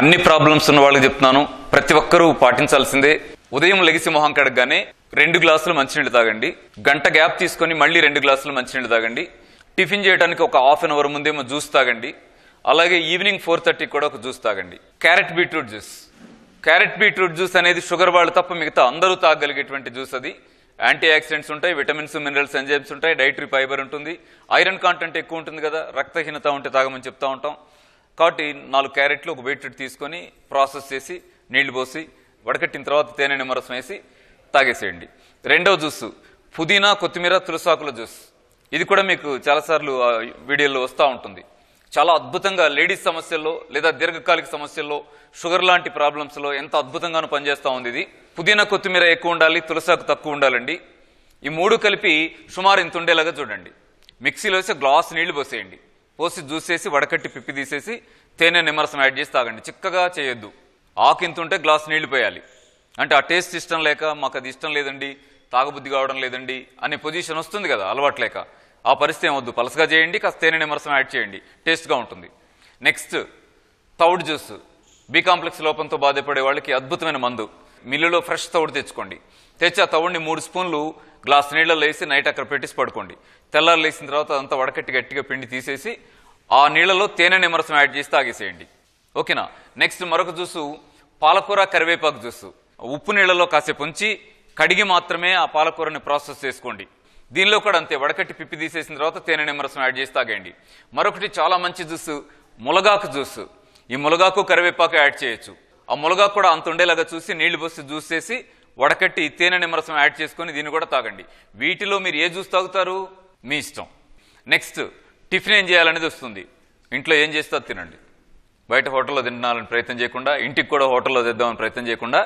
అన్ని ప్రాబ్లమ్స్ ఉన్న వాళ్ళకి చెప్తున్నాను ప్రతి ఒక్కరూ పాటించాల్సిందే ఉదయం లెగిసి మొహం కడగగానే రెండు గ్లాసులు మంచినీళ్ళు తాగండి గంట గ్యాప్ తీసుకొని మళ్ళీ రెండు గ్లాసులు మంచినీళ్ళు తాగండి టిఫిన్ చేయడానికి ఒక హాఫ్ అన్ అవర్ ముందేమో జ్యూస్ తాగండి అలాగే ఈవినింగ్ ఫోర్ థర్టీకి కూడా ఒక జ్యూస్ తాగండి carrot beetroot juice carrot beetroot juice అనేది షుగర్ వాళ్ళు తప్ప మిగతా అందరూ తాగలిగేటువంటి జ్యూస్ అది యాంటీ ఆక్సిడెంట్స్ ఉంటాయి విటమిన్స్ మినరల్స్ ఎంజైమ్స్ ఉంటాయి డైటరీ ఫైబర్ ఉంటుంది ఐరన్ కాంటెంట్ ఎక్కువ ఉంటుంది కదా రక్తహీనత ఉంటే తాగమని చెప్తా ఉంటాం కాబట్టి నాలుగు క్యారెట్లు ఒక బీట్రూట్ తీసుకొని ప్రాసెస్ చేసి నీళ్లు పోసి వడకట్టిన తర్వాత తేనె నిమ్మరసం వేసి తాగేసేయండి రెండవ జ్యూస్ పుదీనా కొత్తిమీర తులసాకుల జ్యూస్ ఇది కూడా మీకు చాలాసార్లు వీడియోలో వస్తూ ఉంటుంది చాలా అద్భుతంగా లేడీస్ సమస్యల్లో లేదా దీర్ఘకాలిక సమస్యల్లో షుగర్ లాంటి ప్రాబ్లమ్స్లో ఎంత అద్భుతంగాను పనిచేస్తూ ఉంది ఇది పుదీనా కొత్తిమీర ఎక్కువ ఉండాలి తులసాకు తక్కువ ఉండాలండి ఈ మూడు కలిపి సుమారు ఇంత ఉండేలాగా చూడండి మిక్సీలో వేసి గ్లాస్ నీళ్లు పోసేయండి పోసి చూసేసి వడకట్టి పిప్పి తీసేసి తేనె నిమ్మరసం యాడ్ చేసి తాగండి చిక్కగా చేయొద్దు ఆకింతుంటే గ్లాస్ నీళ్లు పోయాలి అంటే ఆ టేస్ట్ ఇష్టం లేక మాకు అది ఇష్టం లేదండి తాగబుద్ధి కావడం లేదండి అనే పొజిషన్ వస్తుంది కదా అలవాట్లేక ఆ పరిస్థితి ఏమొద్దు పలసగా చేయండి కాస్త తేనె నిమ్మరసం యాడ్ చేయండి టేస్ట్గా ఉంటుంది నెక్స్ట్ తౌడ్ జ్యూస్ బీ కాంప్లెక్స్ లోపంతో బాధపడే వాళ్ళకి అద్భుతమైన మందు మిల్లులో ఫ్రెష్ తవుడు తెచ్చుకోండి తెచ్చి ఆ తవుడిని మూడు స్పూన్లు గ్లాస్ నీళ్ళలో వేసి నైట్ అక్కడ పెట్టేసి పడుకోండి తెల్లారు లేసిన తర్వాత అంతా వడకట్టి గట్టిగా పిండి తీసేసి ఆ నీళ్ళలో తేనె నిమరసం యాడ్ చేసి తాగేసేయండి ఓకేనా నెక్స్ట్ మరొక జ్యూసు పాలకూర కరివేపాకు జ్యూసు ఉప్పు నీళ్ళలో కాసేపు ఉంచి కడిగి మాత్రమే ఆ పాలకూరని ప్రాసెస్ చేసుకోండి దీనిలో కూడా అంతే వడకట్టి పిప్పి తీసేసిన తర్వాత తేనె నిమరసం యాడ్ చేసి తాగేయండి మరొకటి చాలా మంచి జ్యూస్ ములగాకు జ్యూస్ ఈ ములగాకు కరివేపాకు యాడ్ చేయొచ్చు ఆ ములగా కూడా అంత ఉండేలాగా చూసి నీళ్లు పోసి జ్యూస్ చేసి వడకట్టి తేనె నిమ్మరసం యాడ్ చేసుకొని దీన్ని కూడా తాగండి వీటిలో మీరు ఏ జ్యూస్ తాగుతారు మీ ఇష్టం నెక్స్ట్ టిఫిన్ ఏం చేయాలనేది వస్తుంది ఇంట్లో ఏం చేస్తే తినండి బయట హోటల్లో తినాలని ప్రయత్నం చేయకుండా ఇంటికి కూడా హోటల్లో తెద్దామని ప్రయత్నం చేయకుండా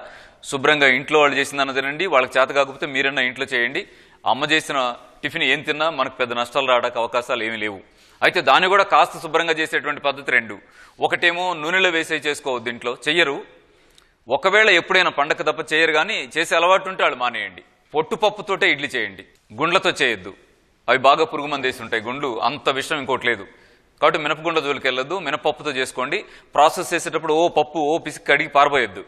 శుభ్రంగా ఇంట్లో వాళ్ళు చేసిందన్న తినండి వాళ్ళకి చేత కాకపోతే మీరన్నా ఇంట్లో చేయండి అమ్మ చేసిన టిఫిన్ ఏం తిన్నా మనకు పెద్ద నష్టాలు రావడానికి అవకాశాలు ఏమీ లేవు అయితే దాన్ని కూడా కాస్త శుభ్రంగా చేసేటువంటి పద్ధతి రెండు ఒకటేమో నూనెలో వేసే చేసుకోవద్దు దీంట్లో చెయ్యరు ఒకవేళ ఎప్పుడైనా పండగ తప్ప చేయరు కానీ చేసే అలవాటు ఉంటే వాళ్ళు మానేయండి పొట్టుపప్పుతోటే ఇడ్లీ చేయండి గుండ్లతో చేయొద్దు అవి బాగా పురుగు వేసి ఉంటాయి గుండ్లు అంత విషయం ఇంకోటి లేదు కాబట్టి మినపగుండ జోలికి వెళ్ళొద్దు మినపప్పుతో చేసుకోండి ప్రాసెస్ చేసేటప్పుడు ఓ పప్పు ఓ పిసికి కడిగి పారబోయొద్దు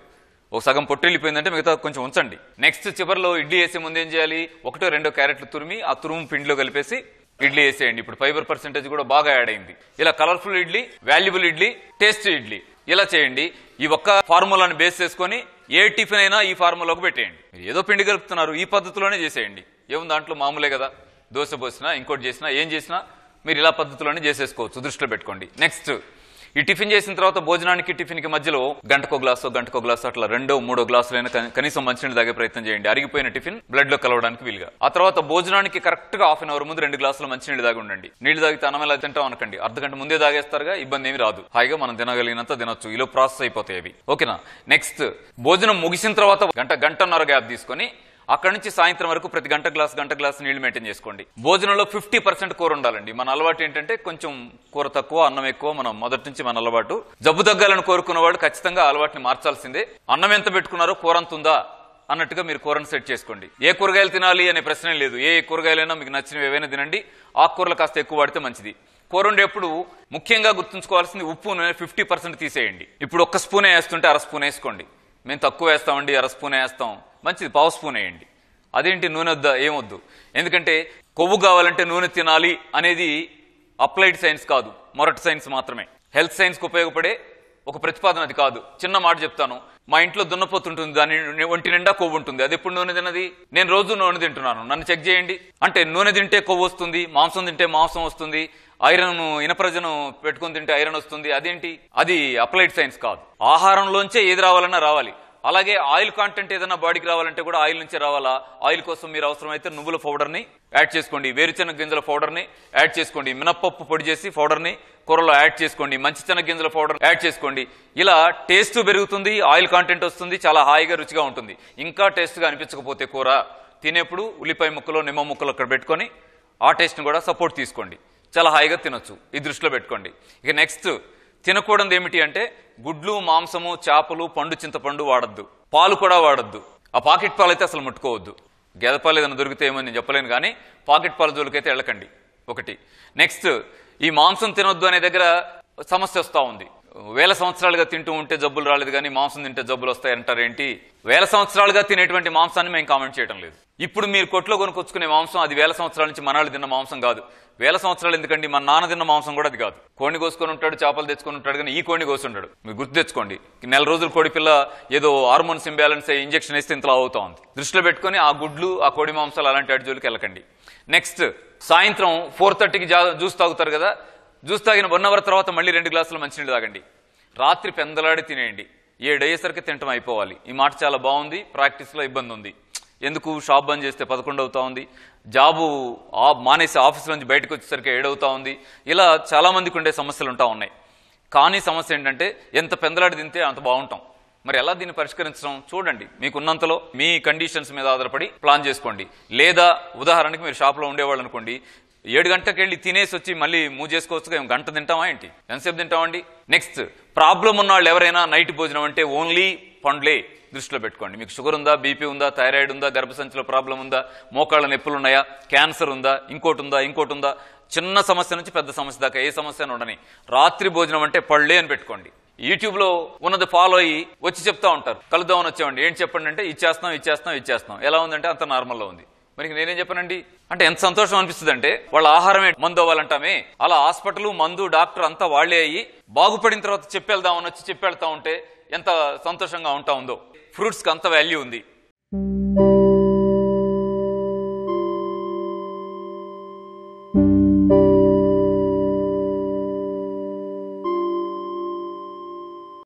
ఒక సగం పొట్టు వెళ్ళిపోయిందంటే మిగతా కొంచెం ఉంచండి నెక్స్ట్ చివరిలో ఇడ్లీ వేసే ముందు ఏం చేయాలి ఒకటో రెండో క్యారెట్లు తురిమి ఆ తురుము పిండిలో కలిపేసి ఇడ్లీ వేసేయండి ఇప్పుడు ఫైబర్ పర్సెంటేజ్ కూడా బాగా యాడ్ అయింది ఇలా colourful idli valuable idli taste idli ఇలా చేయండి ఈ ఒక్క ఫార్ములాను బేస్ చేసుకొని ఏ టిఫిన్ అయినా ఈ ఫార్ములాకు పెట్టేయండి మీరు ఏదో పిండి కలుపుతున్నారు ఈ పద్ధతిలోనే చేసేయండి ఏముంది దాంట్లో మామూలే కదా దోశ పోసినా ఇంకోటి చేసినా ఏం చేసినా మీరు ఇలా పద్ధతిలోనే చేసేసుకోవచ్చు దృష్టిలో పెట్టుకోండి నెక్స్ట్ ఈ టిఫిన్ చేసిన తర్వాత భోజనానికి టిఫిన్ కి మధ్యలో గంటకో గ్లాసు గంటకో గ్లాసు అట్లా రెండో మూడో గ్లాసులైనా కనీసం మంచినీళ్ళు తాగే ప్రయత్నం చేయండి అరిగిపోయిన టిఫిన్ బ్లడ్ లో కలవడానికి వీలుగా ఆ తర్వాత భోజనానికి కరెక్ట్ గా హాఫ్ అన్ అవర్ ముందు రెండు గ్లాసులు మంచినీళ్ళు తాగి ఉండండి నీళ్లు తాగితే అన్నం ఎలా తింటాం అనకండి గంట ముందే తాగేస్తారుగా ఇబ్బంది ఏమి రాదు హాయిగా మనం తినగలిగినంత తినొచ్చు ఇలా ప్రాసెస్ అయిపోతాయి అవి ఓకేనా నెక్స్ట్ భోజనం ముగిసిన తర్వాత గంట గంటన్నర గ్యాప్ తీసుకొని అక్కడ నుంచి సాయంత్రం వరకు ప్రతి గంట గ్లాస్ గంట గ్లాస్ నీళ్లు మెయింటైన్ చేసుకోండి భోజనంలో ఫిఫ్టీ పర్సెంట్ కూర ఉండాలండి మన అలవాటు ఏంటంటే కొంచెం కూర తక్కువ అన్నం ఎక్కువ మనం మొదటి నుంచి మన అలవాటు జబ్బు తగ్గాలని కోరుకున్న వాడు ఖచ్చితంగా అలవాటుని మార్చాల్సిందే అన్నం ఎంత పెట్టుకున్నారో కూర అంత ఉందా అన్నట్టుగా మీరు కూరను సెట్ చేసుకోండి ఏ కూరగాయలు తినాలి అనే ప్రశ్న లేదు ఏ కూరగాయలైనా మీకు నచ్చినవి ఏవైనా తినండి ఆకుకూరలు కాస్త ఎక్కువ వాడితే మంచిది కూర వండేప్పుడు ముఖ్యంగా గుర్తుంచుకోవాల్సింది ఉప్పును ఫిఫ్టీ పర్సెంట్ తీసేయండి ఇప్పుడు ఒక్క స్పూనే వేస్తుంటే అర స్పూన్ వేసుకోండి మేము తక్కువ వేస్తామండి అర స్పూన్ వేస్తాం మంచిది పావు స్పూన్ వేయండి అదేంటి నూనె వద్దా ఏమొద్దు ఎందుకంటే కొవ్వు కావాలంటే నూనె తినాలి అనేది అప్లైడ్ సైన్స్ కాదు మొరటి సైన్స్ మాత్రమే హెల్త్ సైన్స్కి ఉపయోగపడే ఒక ప్రతిపాదన అది కాదు చిన్న మాట చెప్తాను మా ఇంట్లో దున్నపోతుంటుంది దాని ఒంటి నిండా కొవ్వు ఉంటుంది అది ఎప్పుడు నూనె తినది నేను రోజు నూనె తింటున్నాను నన్ను చెక్ చేయండి అంటే నూనె తింటే కొవ్వు వస్తుంది మాంసం తింటే మాంసం వస్తుంది ఐరన్ ఇనప్రజను పెట్టుకుని తింటే ఐరన్ వస్తుంది అదేంటి అది అప్లైడ్ సైన్స్ కాదు ఆహారంలోంచే ఏది రావాలన్నా రావాలి అలాగే ఆయిల్ కాంటెంట్ ఏదైనా బాడీకి రావాలంటే కూడా ఆయిల్ నుంచి రావాలా ఆయిల్ కోసం మీరు అవసరమైతే నువ్వుల పౌడర్ని యాడ్ చేసుకోండి వేరుశెనగ గింజల పౌడర్ని యాడ్ చేసుకోండి మినప్పప్పు పొడి చేసి పౌడర్ని కూరలో యాడ్ చేసుకోండి మంచి శనగ గింజల పౌడర్ యాడ్ చేసుకోండి ఇలా టేస్ట్ పెరుగుతుంది ఆయిల్ కాంటెంట్ వస్తుంది చాలా హాయిగా రుచిగా ఉంటుంది ఇంకా టేస్ట్గా అనిపించకపోతే కూర తినేప్పుడు ఉల్లిపాయ ముక్కలో నిమ్మ ముక్కలు అక్కడ పెట్టుకొని ఆ టేస్ట్ని కూడా సపోర్ట్ తీసుకోండి చాలా హాయిగా తినొచ్చు ఈ దృష్టిలో పెట్టుకోండి ఇక నెక్స్ట్ తినకూడదు ఏమిటి అంటే గుడ్లు మాంసము చేపలు పండు చింతపండు వాడద్దు పాలు కూడా వాడద్దు ఆ పాకెట్ పాలు అయితే అసలు ముట్టుకోవద్దు గేదె పాలు ఏదైనా దొరికితే ఏమో నేను చెప్పలేను కానీ పాకెట్ పాలు జోలికైతే వెళ్ళకండి ఒకటి నెక్స్ట్ ఈ మాంసం తినొద్దు అనే దగ్గర సమస్య వస్తూ ఉంది వేల సంవత్సరాలుగా తింటూ ఉంటే జబ్బులు రాలేదు కానీ మాంసం తింటే జబ్బులు వస్తాయంటారేంటి వేల సంవత్సరాలుగా తినేటువంటి మాంసాన్ని మేము కామెంట్ చేయడం లేదు ఇప్పుడు మీరు కొట్లో కొనుకొచ్చుకునే మాంసం అది వేల సంవత్సరాల నుంచి మనాళ్ళు తిన్న మాంసం కాదు వేల సంవత్సరాలు ఎందుకండి మన నాన్న తిన్న మాంసం కూడా అది కాదు కోడి కోసుకొని ఉంటాడు చేపలు తెచ్చుకొని ఉంటాడు కానీ ఈ కోడి కోసుకుంటాడు మీరు గుర్తు తెచ్చుకోండి నెల రోజులు కోడి పిల్ల ఏదో హార్మోన్స్ ఇంబ్యాలెన్స్ అయ్యి ఇంజక్షన్ వేస్తే ఇంతలా అవుతా ఉంది దృష్టిలో పెట్టుకొని ఆ గుడ్లు ఆ కోడి మాంసాలు అలాంటి అడ్జోలికి వెళ్ళకండి నెక్స్ట్ సాయంత్రం ఫోర్ థర్టీకి జ్యూస్ తాగుతారు కదా జ్యూస్ తాగిన వన్ అవర్ తర్వాత మళ్ళీ రెండు గ్లాసులు మంచినీళ్ళు తాగండి రాత్రి పెందలాడి తినేయండి ఏడయ్యేసరికి తింటం అయిపోవాలి ఈ మాట చాలా బాగుంది ప్రాక్టీస్లో ఇబ్బంది ఉంది ఎందుకు షాప్ బంద్ చేస్తే పదకొండు అవుతా ఉంది జాబు ఆ మానేసి ఆఫీస్ నుంచి బయటకు వచ్చేసరికి ఏడవుతా ఉంది ఇలా చాలామందికి ఉండే సమస్యలు ఉంటా ఉన్నాయి కానీ సమస్య ఏంటంటే ఎంత పెందలాడి తింటే అంత బాగుంటాం మరి ఎలా దీన్ని పరిష్కరించడం చూడండి మీకున్నంతలో మీ కండిషన్స్ మీద ఆధారపడి ప్లాన్ చేసుకోండి లేదా ఉదాహరణకి మీరు షాప్లో ఉండేవాళ్ళు అనుకోండి ఏడు గంటకి వెళ్ళి తినేసి వచ్చి మళ్ళీ మూవ్ చేసుకోవచ్చు గంట తింటామా ఏంటి ఎంతసేపు తింటామండి నెక్స్ట్ ప్రాబ్లం ఉన్న వాళ్ళు ఎవరైనా నైట్ భోజనం అంటే ఓన్లీ పండ్లే దృష్టిలో పెట్టుకోండి మీకు షుగర్ ఉందా బీపీ ఉందా థైరాయిడ్ ఉందా గర్భసంచిలో ప్రాబ్లం ఉందా మోకాళ్ళ నొప్పులు ఉన్నాయా క్యాన్సర్ ఉందా ఇంకోటి ఉందా ఇంకోటి ఉందా చిన్న సమస్య నుంచి పెద్ద సమస్య దాకా ఏ సమస్య ఉండని రాత్రి భోజనం అంటే పళ్ళే అని పెట్టుకోండి యూట్యూబ్లో ఉన్నది ఫాలో అయ్యి వచ్చి చెప్తా ఉంటారు కలుద్దామని వచ్చామండి ఏం చెప్పండి అంటే ఇచ్చేస్తాం ఇచ్చేస్తాం ఇచ్చేస్తాం ఎలా ఉందంటే అంత నార్మల్లో ఉంది మరి నేనేం చెప్పనండి అంటే ఎంత సంతోషం అనిపిస్తుంది అంటే వాళ్ళ ఆహారమే మందు అవ్వాలంటామే అలా హాస్పిటల్ మందు డాక్టర్ అంతా వాళ్లే అయ్యి బాగుపడిన తర్వాత చెప్పేళ్దామని వచ్చి చెప్పేళ్తా ఉంటే ఎంత సంతోషంగా ఉంటా ఉందో ఫ్రూట్స్కి అంత వాల్యూ ఉంది